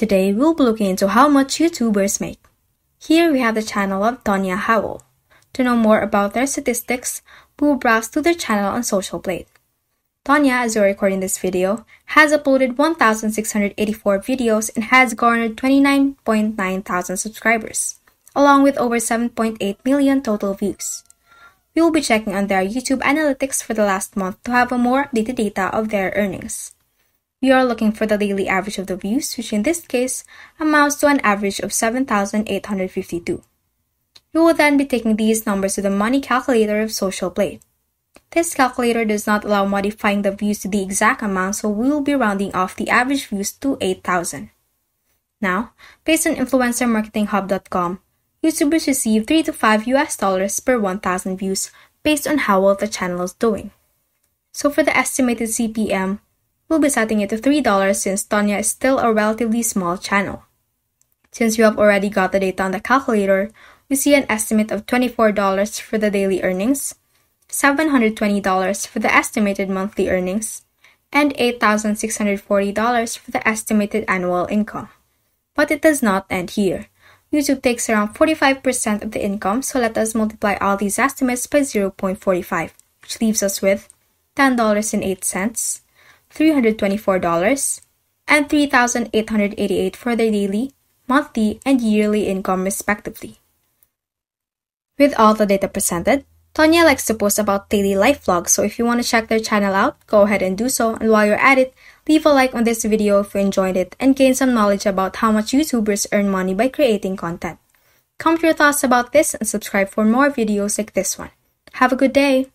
Today we'll be looking into how much YouTubers make. Here we have the channel of Tonya Howell. To know more about their statistics, we will browse to their channel on Social Blade. Tonya, as we're recording this video, has uploaded 1,684 videos and has garnered 29.9 thousand subscribers, along with over 7.8 million total views. We will be checking on their YouTube analytics for the last month to have a more updated data of their earnings we are looking for the daily average of the views, which in this case amounts to an average of 7,852. You will then be taking these numbers to the money calculator of Social Blade. This calculator does not allow modifying the views to the exact amount, so we will be rounding off the average views to 8,000. Now, based on InfluencerMarketingHub.com, YouTubers receive 3 to 5 US dollars per 1,000 views based on how well the channel is doing. So for the estimated CPM, We'll be setting it to $3 since Tonya is still a relatively small channel. Since you have already got the data on the calculator, we see an estimate of $24 for the daily earnings, $720 for the estimated monthly earnings, and $8,640 for the estimated annual income. But it does not end here. YouTube takes around 45% of the income, so let us multiply all these estimates by 0.45, which leaves us with $10.08, $324, and $3,888 for their daily, monthly, and yearly income respectively. With all the data presented, Tonya likes to post about daily life vlogs, so if you want to check their channel out, go ahead and do so. And while you're at it, leave a like on this video if you enjoyed it and gain some knowledge about how much YouTubers earn money by creating content. Comment your thoughts about this and subscribe for more videos like this one. Have a good day!